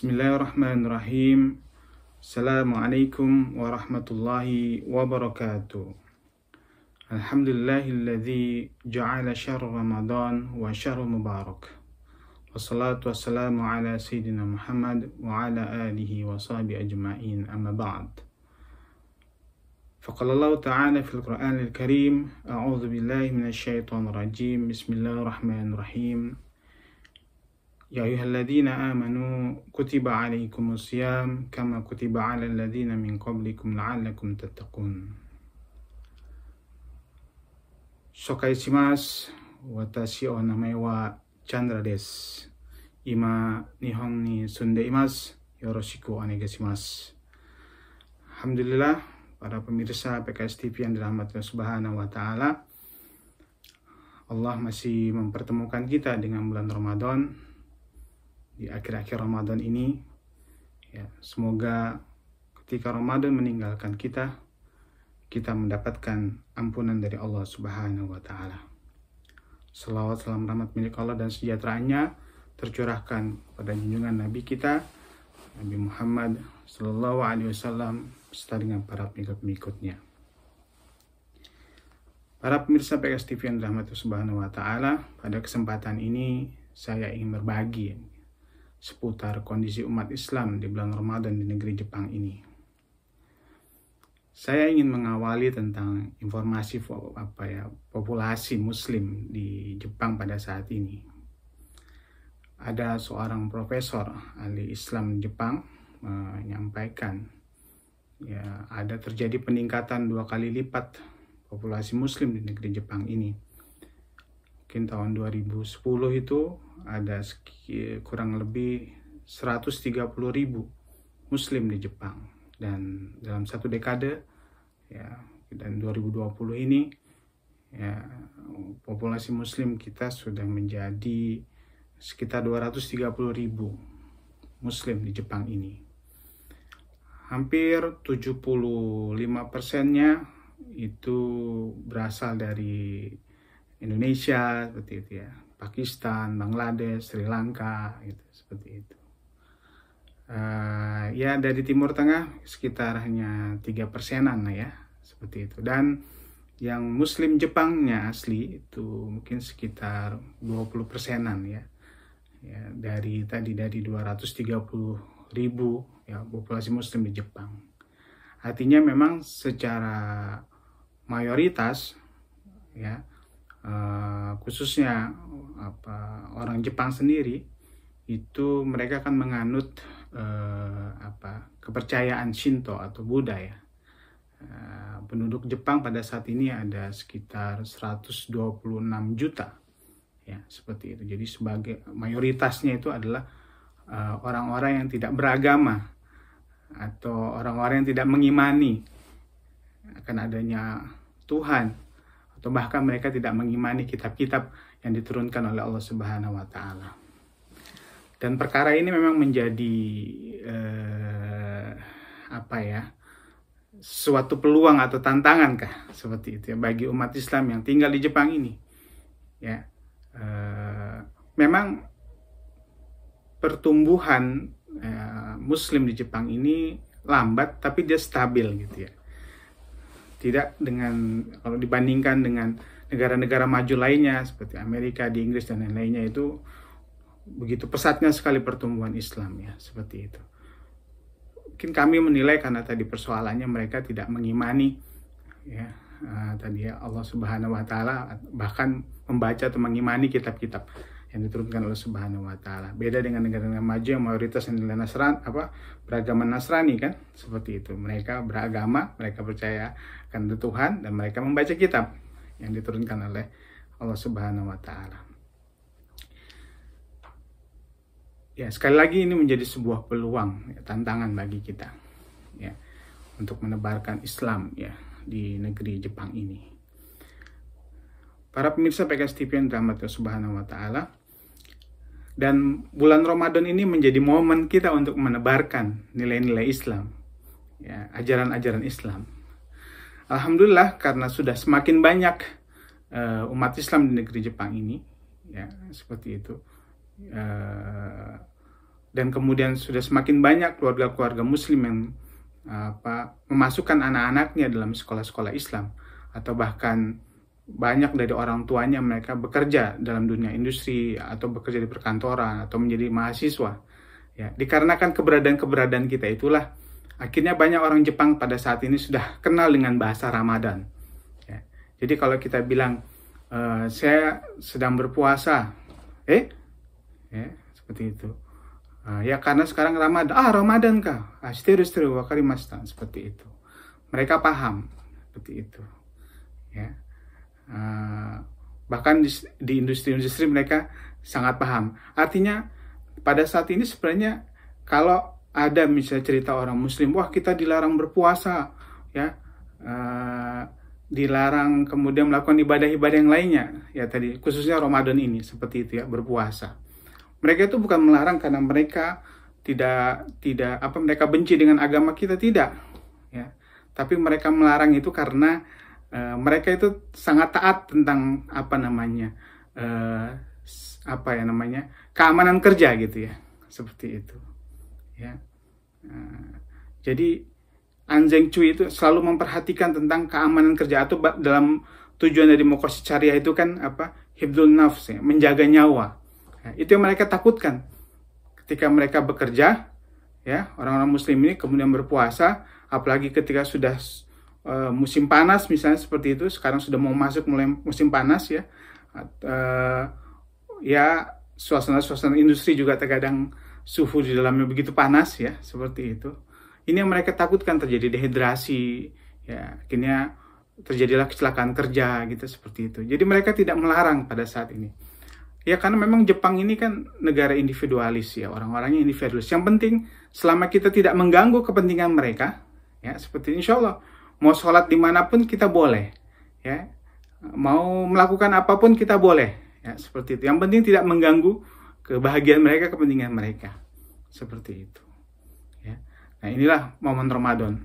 بسم الله الرحمن الرحيم السلام عليكم ورحمة الله وبركاته الحمد لله الذي جعل شهر رمضان هو شهر مبارك والصلاة والسلام على سيدنا محمد وعلى آله وصحبه أجمعين أما بعد فقال الله تعالى في القرآن الكريم أعوذ بالله من الشيطان الرجيم بسم الله الرحمن الرحيم يا أيها الذين آمنوا كتب عليكم الصيام كما كتب على الذين من قبلكم لعلكم تتقون Sokai shimasu, watashi o namae wa Chandra des. Ima Nihon ni sunde imas, yoroshiku onegashimasu. Alhamdulillah, para pemirsa PKS TV yang dirahmati Subhanahu wa taala. Allah masih mempertemukan kita dengan bulan Ramadan di akhir-akhir Ramadan ini. Ya, semoga ketika Ramadan meninggalkan kita, kita mendapatkan ampunan dari Allah Subhanahu wa taala. Selawat salam rahmat milik Allah dan sejahteranya tercurahkan kepada junjungan Nabi kita Nabi Muhammad Shallallahu Alaihi Wasallam serta dengan para pengikut-pengikutnya. Para pemirsa PKS TV yang dirahmati Subhanahu Wa Taala, pada kesempatan ini saya ingin berbagi seputar kondisi umat Islam di bulan Ramadan di negeri Jepang ini. Saya ingin mengawali tentang informasi apa ya populasi Muslim di Jepang pada saat ini. Ada seorang profesor ahli Islam Jepang eh, menyampaikan ya ada terjadi peningkatan dua kali lipat populasi Muslim di negeri Jepang ini mungkin tahun 2010 itu ada kurang lebih 130 ribu muslim di Jepang dan dalam satu dekade ya dan 2020 ini ya populasi muslim kita sudah menjadi sekitar 230 ribu muslim di Jepang ini hampir 75 persennya itu berasal dari Indonesia seperti itu ya Pakistan, Bangladesh, Sri Lanka, gitu seperti itu. Uh, ya dari Timur Tengah sekitar hanya tiga persenan ya seperti itu. Dan yang Muslim Jepangnya asli itu mungkin sekitar 20 persenan ya. ya dari tadi dari 230 ribu ya populasi Muslim di Jepang. Artinya memang secara mayoritas ya Eh, khususnya apa orang Jepang sendiri itu mereka akan menganut uh, apa kepercayaan Shinto atau Buddha ya. Uh, penduduk Jepang pada saat ini ada sekitar 126 juta ya seperti itu. Jadi sebagai mayoritasnya itu adalah orang-orang uh, orang -orang yang tidak beragama atau orang-orang yang tidak mengimani akan adanya Tuhan atau bahkan mereka tidak mengimani kitab-kitab yang diturunkan oleh Allah Subhanahu wa taala. Dan perkara ini memang menjadi eh, apa ya? suatu peluang atau tantangan kah seperti itu ya bagi umat Islam yang tinggal di Jepang ini. Ya. Eh, memang pertumbuhan eh, muslim di Jepang ini lambat tapi dia stabil gitu ya tidak dengan kalau dibandingkan dengan negara-negara maju lainnya seperti Amerika, di Inggris dan lain-lainnya itu begitu pesatnya sekali pertumbuhan Islam ya seperti itu. Mungkin kami menilai karena tadi persoalannya mereka tidak mengimani ya eh, tadi ya Allah Subhanahu wa taala bahkan membaca atau mengimani kitab-kitab yang diturunkan oleh Subhanahu wa taala. Beda dengan negara-negara maju yang mayoritas yang nilai Nasran apa beragama Nasrani kan seperti itu. Mereka beragama, mereka percaya akan Tuhan dan mereka membaca kitab yang diturunkan oleh Allah Subhanahu wa taala. Ya, sekali lagi ini menjadi sebuah peluang, ya, tantangan bagi kita. Ya, untuk menebarkan Islam ya di negeri Jepang ini. Para pemirsa PKS TV yang dirahmati Subhanahu wa taala, dan bulan Ramadan ini menjadi momen kita untuk menebarkan nilai-nilai Islam, ya, ajaran-ajaran Islam. Alhamdulillah karena sudah semakin banyak uh, umat Islam di negeri Jepang ini, ya seperti itu. Uh, dan kemudian sudah semakin banyak keluarga-keluarga Muslim yang apa memasukkan anak-anaknya dalam sekolah-sekolah Islam atau bahkan banyak dari orang tuanya mereka bekerja dalam dunia industri atau bekerja di perkantoran atau menjadi mahasiswa. Ya, dikarenakan keberadaan-keberadaan kita itulah akhirnya banyak orang Jepang pada saat ini sudah kenal dengan bahasa Ramadan. Ya. Jadi kalau kita bilang e, saya sedang berpuasa, eh, ya, seperti itu. Uh, ya karena sekarang Ramadan, ah Ramadan kah? Astiru ah, astiru wakarimasta seperti itu. Mereka paham seperti itu. Ya. Eh, bahkan di, di industri-industri mereka sangat paham. Artinya pada saat ini sebenarnya kalau ada misalnya cerita orang Muslim, wah kita dilarang berpuasa, ya, uh, dilarang kemudian melakukan ibadah-ibadah yang lainnya, ya tadi khususnya Ramadan ini seperti itu ya berpuasa. Mereka itu bukan melarang karena mereka tidak tidak apa mereka benci dengan agama kita tidak, ya. Tapi mereka melarang itu karena Eh, mereka itu sangat taat tentang apa namanya uh, apa ya namanya keamanan kerja gitu ya seperti itu ya uh, jadi anjing cuy itu selalu memperhatikan tentang keamanan kerja atau dalam tujuan dari Mokosi Syariah itu kan apa hibdul nafs ya, menjaga nyawa ya, itu yang mereka takutkan ketika mereka bekerja ya orang-orang muslim ini kemudian berpuasa apalagi ketika sudah e, musim panas misalnya seperti itu sekarang sudah mau masuk mulai musim panas ya e, ya suasana-suasana industri juga terkadang suhu di dalamnya begitu panas ya seperti itu ini yang mereka takutkan terjadi dehidrasi ya akhirnya terjadilah kecelakaan kerja gitu seperti itu jadi mereka tidak melarang pada saat ini ya karena memang Jepang ini kan negara individualis ya orang-orangnya individualis yang penting selama kita tidak mengganggu kepentingan mereka ya seperti insya Allah Mau sholat dimanapun kita boleh, ya. Mau melakukan apapun kita boleh, ya seperti itu. Yang penting tidak mengganggu kebahagiaan mereka, kepentingan mereka, seperti itu. Ya. Nah inilah momen Ramadan,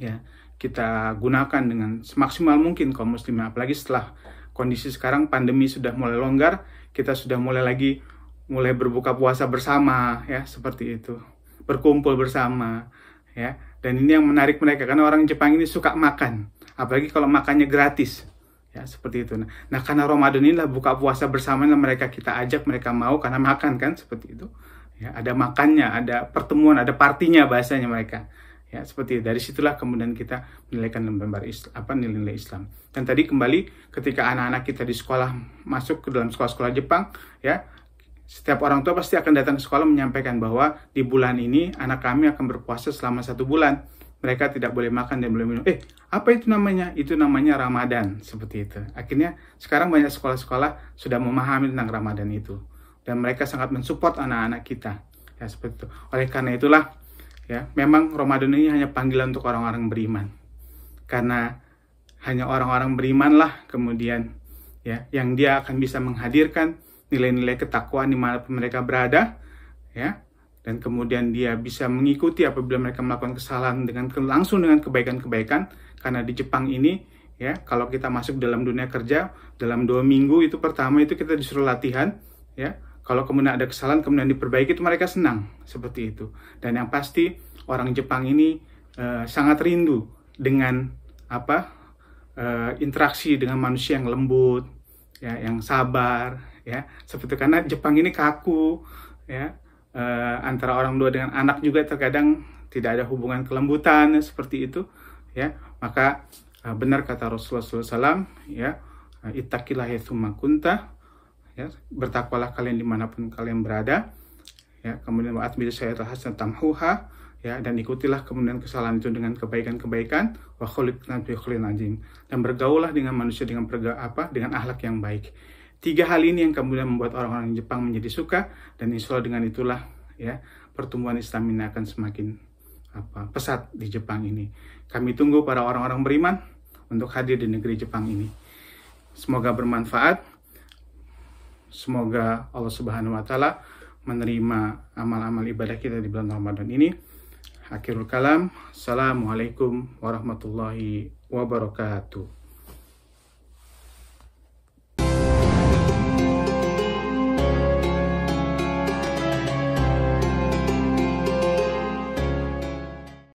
ya kita gunakan dengan semaksimal mungkin kaum muslimin apalagi setelah kondisi sekarang pandemi sudah mulai longgar kita sudah mulai lagi mulai berbuka puasa bersama ya seperti itu berkumpul bersama ya dan ini yang menarik mereka karena orang Jepang ini suka makan, apalagi kalau makannya gratis. Ya, seperti itu. Nah, nah karena Ramadan inilah buka puasa bersama mereka kita ajak, mereka mau karena makan kan seperti itu. Ya, ada makannya, ada pertemuan, ada partinya bahasanya mereka. Ya, seperti itu. dari situlah kemudian kita menilaikan lembar Islam, apa nilai-nilai Islam. Dan tadi kembali ketika anak-anak kita di sekolah masuk ke dalam sekolah-sekolah Jepang, ya, setiap orang tua pasti akan datang ke sekolah menyampaikan bahwa di bulan ini anak kami akan berpuasa selama satu bulan. Mereka tidak boleh makan dan boleh minum. Eh, apa itu namanya? Itu namanya Ramadan, seperti itu. Akhirnya sekarang banyak sekolah-sekolah sudah memahami tentang Ramadan itu. Dan mereka sangat mensupport anak-anak kita. Ya, seperti itu. Oleh karena itulah, ya, memang Ramadan ini hanya panggilan untuk orang-orang beriman. Karena hanya orang-orang berimanlah kemudian ya yang dia akan bisa menghadirkan nilai-nilai ketakwaan di pun mereka berada ya dan kemudian dia bisa mengikuti apabila mereka melakukan kesalahan dengan langsung dengan kebaikan-kebaikan karena di Jepang ini ya kalau kita masuk dalam dunia kerja dalam dua minggu itu pertama itu kita disuruh latihan ya kalau kemudian ada kesalahan kemudian diperbaiki itu mereka senang seperti itu dan yang pasti orang Jepang ini e, sangat rindu dengan apa e, interaksi dengan manusia yang lembut ya yang sabar ya seperti karena Jepang ini kaku ya e, antara orang tua dengan anak juga terkadang tidak ada hubungan kelembutan seperti itu ya maka e, benar kata Rasulullah SAW ya eh, itakilah kunta ya bertakwalah kalian dimanapun kalian berada ya kemudian waat saya sayyidatul tentang huha ya dan ikutilah kemudian kesalahan itu dengan kebaikan-kebaikan wa khuliq dan bergaulah dengan manusia dengan perga, apa dengan ahlak yang baik Tiga hal ini yang kemudian membuat orang-orang Jepang menjadi suka dan insya Allah dengan itulah ya pertumbuhan Islam ini akan semakin apa pesat di Jepang ini. Kami tunggu para orang-orang beriman untuk hadir di negeri Jepang ini. Semoga bermanfaat. Semoga Allah Subhanahu wa taala menerima amal-amal ibadah kita di bulan Ramadan ini. Akhirul kalam. Assalamualaikum warahmatullahi wabarakatuh.